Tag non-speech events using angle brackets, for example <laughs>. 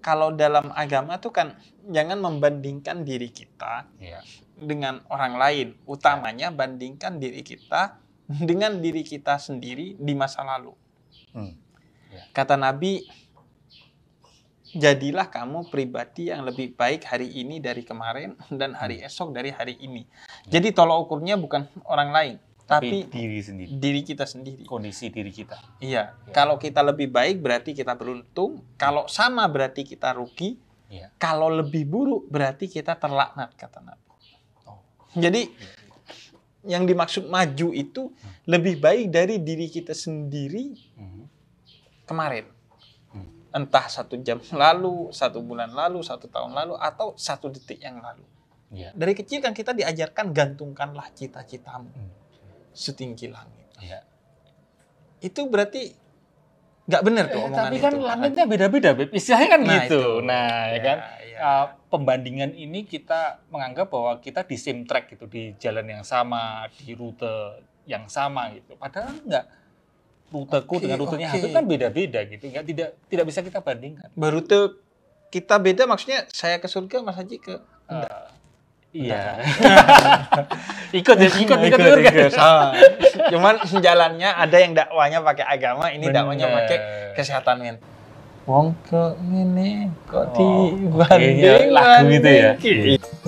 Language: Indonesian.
kalau dalam agama tuh kan jangan membandingkan diri kita ya. dengan orang lain. Utamanya ya. bandingkan diri kita dengan diri kita sendiri di masa lalu. Hmm. Ya. Kata Nabi, jadilah kamu pribadi yang lebih baik hari ini dari kemarin dan hari esok dari hari ini. Ya. Jadi tolok ukurnya bukan orang lain tapi, diri sendiri. Diri kita sendiri. Kondisi diri kita. Iya. Ya. Kalau kita lebih baik berarti kita beruntung, kalau sama berarti kita rugi. Ya. Kalau lebih buruk berarti kita terlaknat kata Nabi. Oh. Jadi ya. yang dimaksud maju itu hmm. lebih baik dari diri kita sendiri hmm. kemarin hmm. entah satu jam lalu, satu bulan lalu, satu tahun lalu, atau satu detik yang lalu. Ya. Dari kecil kan kita diajarkan gantungkanlah cita-citamu. Hmm setinggi langit. Ya. Itu berarti nggak benar tuh omongan iya, Tapi kan itu. langitnya beda-beda, Beb. Istilahnya kan nah, gitu. Itu. Nah, ya, ya kan. Ya. Uh, pembandingan ini kita menganggap bahwa kita di same track gitu, di jalan yang sama, di rute yang sama gitu. Padahal nggak ruteku okay, dengan rutenya okay. kan beda-beda gitu. nggak tidak tidak bisa kita bandingkan. Baru tuh kita beda maksudnya saya ke surga Mas Haji ke ah, enggak. Uh, Iya. <laughs> ikut ya, ikut, ikut, ikut, ikut, ikut. Sama. Ah. Cuman jalannya ada yang dakwanya pakai agama, ini Bener. dakwanya pakai kesehatan men. Wong ke ini kok oh, di banding, iya. lagu gitu ya.